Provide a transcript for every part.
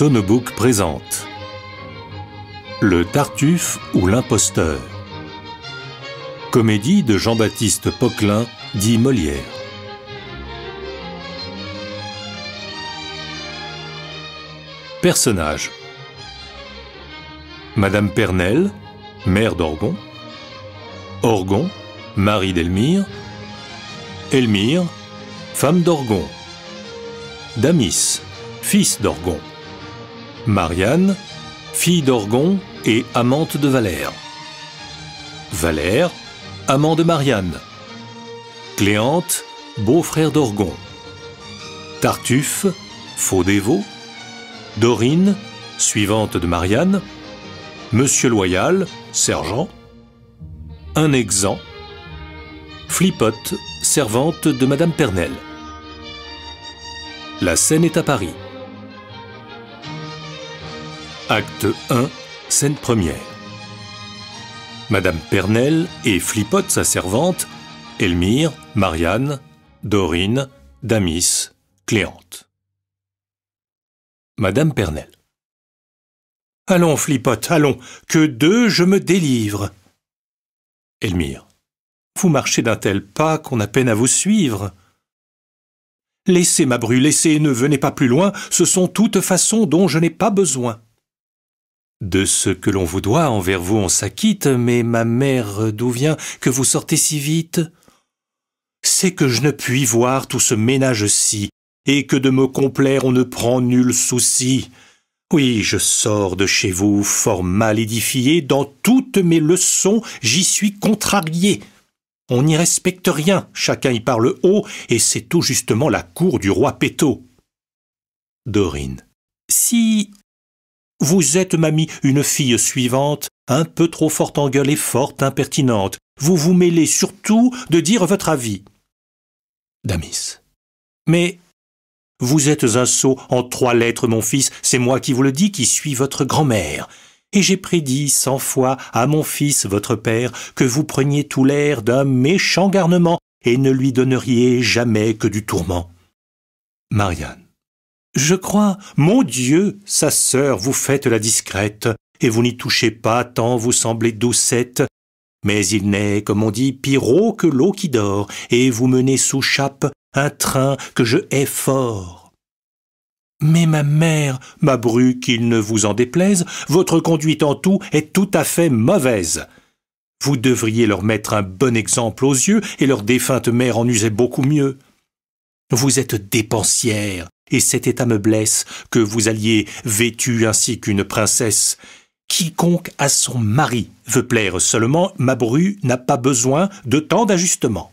Sonnebook présente Le Tartuffe ou l'imposteur Comédie de Jean-Baptiste Poquelin dit Molière Personnages Madame Pernel, mère d'Orgon Orgon, mari d'Elmire Elmire, femme d'Orgon Damis, fils d'Orgon Marianne, fille d'Orgon et amante de Valère. Valère, amant de Marianne. Cléante, beau-frère d'Orgon. Tartuffe, faux dévot. Dorine, suivante de Marianne. Monsieur Loyal, sergent. Un exempt. Flipote, servante de Madame Pernelle. La scène est à Paris. Acte 1, scène première. Madame Pernel et Flipote, sa servante, Elmire, Marianne, Dorine, Damis, Cléante. Madame Pernelle. Allons, Flipote, allons, que deux je me délivre. Elmire. Vous marchez d'un tel pas qu'on a peine à vous suivre. Laissez ma bru, laissez, ne venez pas plus loin, ce sont toutes façons dont je n'ai pas besoin. De ce que l'on vous doit envers vous, on s'acquitte, mais ma mère, d'où vient que vous sortez si vite C'est que je ne puis voir tout ce ménage-ci, et que de me complaire on ne prend nul souci. Oui, je sors de chez vous fort mal édifié, dans toutes mes leçons j'y suis contrarié. On n'y respecte rien, chacun y parle haut, et c'est tout justement la cour du roi Péto. Dorine. Si vous êtes, mamie, une fille suivante, un peu trop forte en gueule et forte impertinente. Vous vous mêlez surtout de dire votre avis. Damis. Mais vous êtes un sot en trois lettres, mon fils, c'est moi qui vous le dis, qui suis votre grand-mère. Et j'ai prédit cent fois à mon fils, votre père, que vous preniez tout l'air d'un méchant garnement et ne lui donneriez jamais que du tourment. Marianne. Je crois, mon Dieu, sa sœur, vous faites la discrète, et vous n'y touchez pas tant vous semblez doucette. Mais il n'est, comme on dit, pirot que l'eau qui dort, et vous menez sous chape un train que je hais fort. Mais ma mère, ma bru, qu'il ne vous en déplaise, votre conduite en tout est tout à fait mauvaise. Vous devriez leur mettre un bon exemple aux yeux, et leur défunte mère en usait beaucoup mieux. Vous êtes dépensière, et cet état me blesse, que vous alliez vêtue ainsi qu'une princesse. Quiconque à son mari veut plaire seulement, ma bru n'a pas besoin de tant d'ajustements.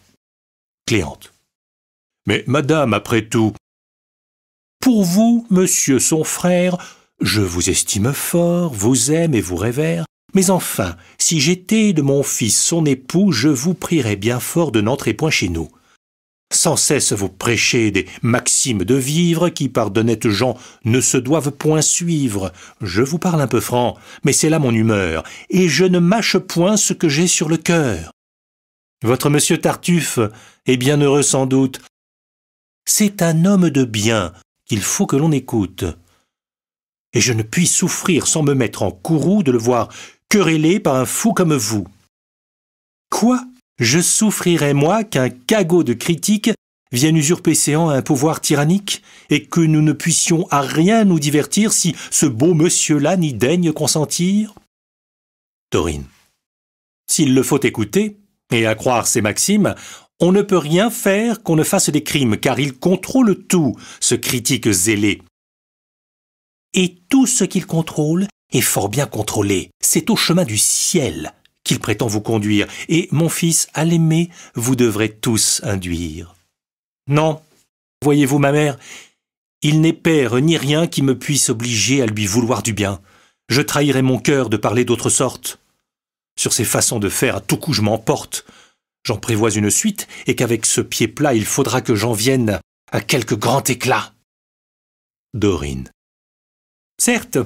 Cléante. Mais madame, après tout. Pour vous, monsieur son frère, je vous estime fort, vous aime et vous révère, mais enfin, si j'étais de mon fils son époux, je vous prierais bien fort de n'entrer point chez nous sans cesse vous prêchez des maximes de vivre qui, par d'honnêtes gens, ne se doivent point suivre. Je vous parle un peu franc, mais c'est là mon humeur, et je ne mâche point ce que j'ai sur le cœur. Votre monsieur Tartuffe est bien heureux sans doute. C'est un homme de bien qu'il faut que l'on écoute. Et je ne puis souffrir sans me mettre en courroux de le voir querellé par un fou comme vous. Quoi je souffrirais, moi qu'un cagot de critiques vienne usurper séant un pouvoir tyrannique, et que nous ne puissions à rien nous divertir si ce beau monsieur-là n'y daigne consentir Taurine. S'il le faut écouter, et croire ses maximes, on ne peut rien faire qu'on ne fasse des crimes, car il contrôle tout, ce critique zélé. Et tout ce qu'il contrôle est fort bien contrôlé, c'est au chemin du ciel qu'il prétend vous conduire, et mon fils, à l'aimer, vous devrez tous induire. Non, voyez-vous, ma mère, il n'est père ni rien qui me puisse obliger à lui vouloir du bien. Je trahirais mon cœur de parler d'autre sorte. Sur ces façons de faire, à tout coup je m'emporte. J'en prévois une suite, et qu'avec ce pied plat, il faudra que j'en vienne à quelque grand éclat. Dorine. Certes,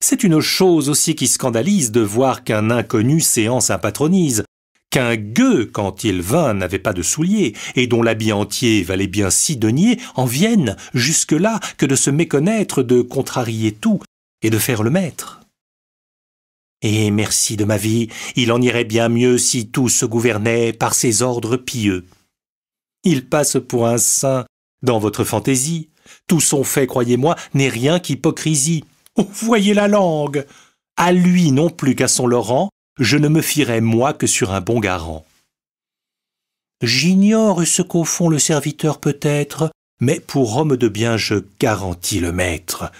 c'est une chose aussi qui scandalise de voir qu'un inconnu séance impatronise, qu'un gueux, quand il vint, n'avait pas de souliers, et dont l'habit entier valait bien six deniers, en vienne jusque-là que de se méconnaître, de contrarier tout, et de faire le maître. Et merci de ma vie, il en irait bien mieux si tout se gouvernait par ses ordres pieux. Il passe pour un saint dans votre fantaisie. Tout son fait, croyez-moi, n'est rien qu'hypocrisie voyez la langue À lui non plus qu'à son Laurent, je ne me fierai moi que sur un bon garant. J'ignore ce qu'au fond le serviteur peut être, mais pour homme de bien je garantis le maître.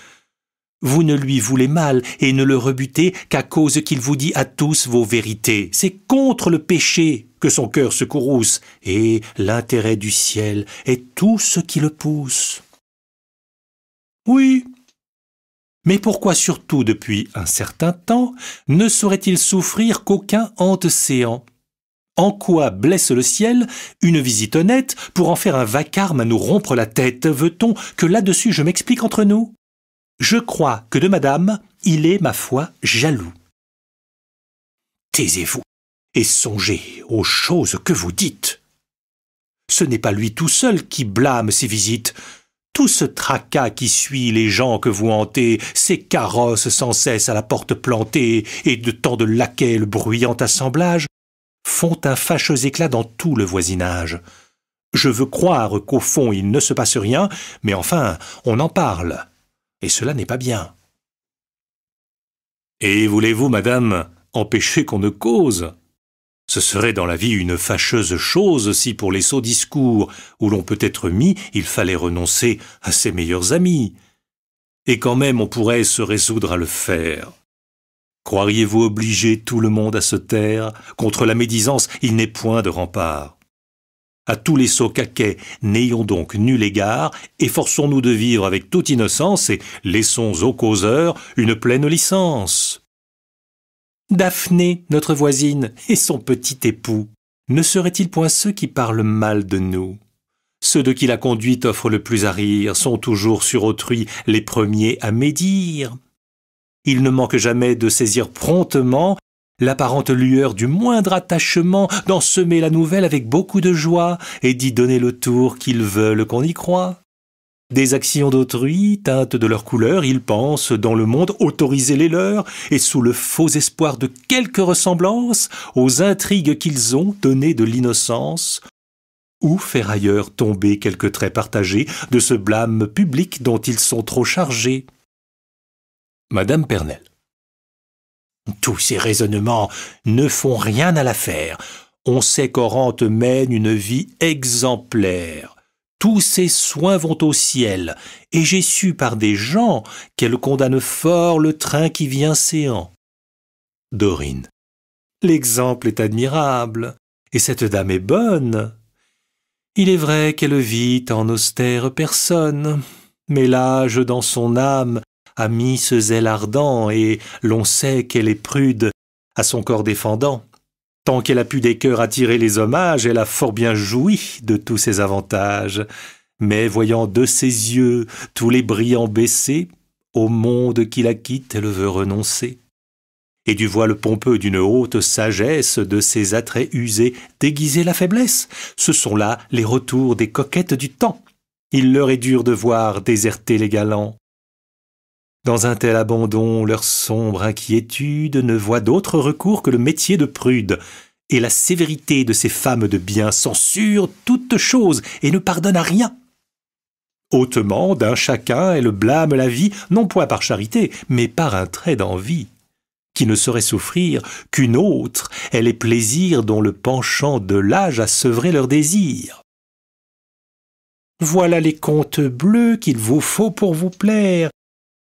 Vous ne lui voulez mal et ne le rebutez qu'à cause qu'il vous dit à tous vos vérités. C'est contre le péché que son cœur se courrouce, et l'intérêt du ciel est tout ce qui le pousse. Oui, mais pourquoi surtout depuis un certain temps ne saurait-il souffrir qu'aucun antecéan En quoi blesse le ciel une visite honnête pour en faire un vacarme à nous rompre la tête Veut-on que là-dessus je m'explique entre nous Je crois que de madame, il est, ma foi, jaloux. Taisez-vous et songez aux choses que vous dites. Ce n'est pas lui tout seul qui blâme ses visites, tout ce tracas qui suit les gens que vous hantez, ces carrosses sans cesse à la porte plantée et de tant de laquais le bruyant assemblage, font un fâcheux éclat dans tout le voisinage. Je veux croire qu'au fond il ne se passe rien, mais enfin, on en parle, et cela n'est pas bien. Et voulez-vous, madame, empêcher qu'on ne cause ce serait dans la vie une fâcheuse chose si pour les sots discours où l'on peut être mis, il fallait renoncer à ses meilleurs amis. Et quand même on pourrait se résoudre à le faire. Croiriez-vous obliger tout le monde à se taire Contre la médisance, il n'est point de rempart. À tous les sots caquets, n'ayons donc nul égard, efforçons-nous de vivre avec toute innocence et laissons aux causeurs une pleine licence. Daphné, notre voisine, et son petit époux, ne seraient-ils point ceux qui parlent mal de nous Ceux de qui la conduite offre le plus à rire sont toujours sur autrui les premiers à médire. Il ne manque jamais de saisir promptement l'apparente lueur du moindre attachement, d'en semer la nouvelle avec beaucoup de joie, et d'y donner le tour qu'ils veulent qu'on y croit des actions d'autrui, teintes de leur couleur, ils pensent, dans le monde, autoriser les leurs, et sous le faux espoir de quelque ressemblance aux intrigues qu'ils ont données de l'innocence, ou faire ailleurs tomber quelques traits partagés de ce blâme public dont ils sont trop chargés. Madame Pernel. Tous ces raisonnements ne font rien à l'affaire. On sait qu'Orante mène une vie exemplaire tous ses soins vont au ciel, et j'ai su par des gens qu'elle condamne fort le train qui vient séant. Dorine. L'exemple est admirable, et cette dame est bonne. Il est vrai qu'elle vit en austère personne, mais l'âge dans son âme a mis ce zèle ardent, et l'on sait qu'elle est prude à son corps défendant. Tant qu'elle a pu des cœurs attirer les hommages, elle a fort bien joui de tous ses avantages. Mais voyant de ses yeux tous les brillants baissés, au monde qui la quitte, elle veut renoncer. Et du voile pompeux d'une haute sagesse, de ses attraits usés, déguiser la faiblesse, ce sont là les retours des coquettes du temps. Il leur est dur de voir déserter les galants. Dans un tel abandon, leur sombre inquiétude ne voit d'autre recours que le métier de prude, et la sévérité de ces femmes de bien censure toute chose et ne pardonne à rien. Hautement, d'un chacun, elles blâment la vie, non point par charité, mais par un trait d'envie, qui ne saurait souffrir qu'une autre elle les plaisirs dont le penchant de l'âge a sevré leur désir. Voilà les contes bleus qu'il vous faut pour vous plaire,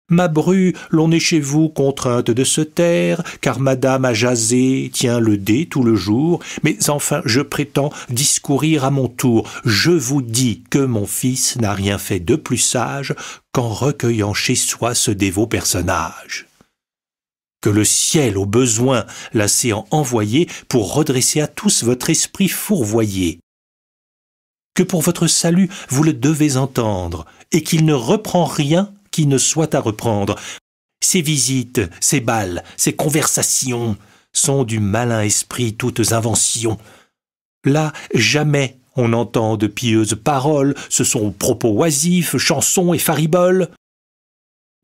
Ma bru l'on est chez vous contrainte de se taire, car madame a jasé, tient le dé tout le jour, mais enfin je prétends discourir à mon tour. Je vous dis que mon fils n'a rien fait de plus sage qu'en recueillant chez soi ce dévot personnage. Que le ciel au besoin séant envoyé pour redresser à tous votre esprit fourvoyé que pour votre salut vous le devez entendre, et qu'il ne reprend rien qui ne soit à reprendre. Ces visites, ces balles, ces conversations sont du malin esprit toutes inventions. Là, jamais on entend de pieuses paroles, ce sont propos oisifs, chansons et fariboles.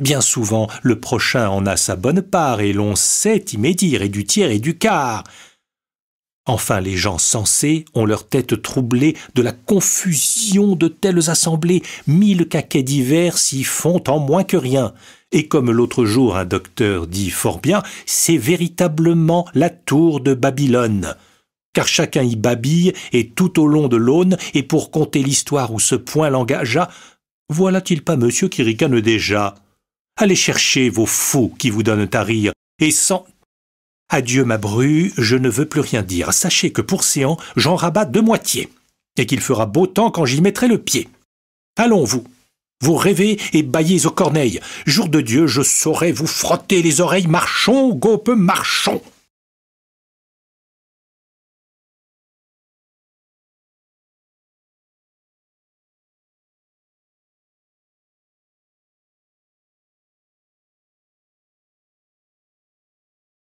Bien souvent, le prochain en a sa bonne part, et l'on sait y médire, et du tiers et du quart. Enfin, les gens sensés ont leur tête troublée de la confusion de telles assemblées. Mille caquets divers s'y font en moins que rien. Et comme l'autre jour un docteur dit fort bien, c'est véritablement la tour de Babylone. Car chacun y babille, et tout au long de l'aune, et pour conter l'histoire où ce point l'engagea, voilà-t-il pas monsieur qui ricane déjà Allez chercher vos fous qui vous donnent à rire, et sans Adieu ma bru, je ne veux plus rien dire. Sachez que pour Séan, j'en rabats de moitié, et qu'il fera beau temps quand j'y mettrai le pied. Allons, vous. Vous rêvez et baillez aux corneilles. Jour de Dieu, je saurai vous frotter les oreilles. Marchons, gope, marchons.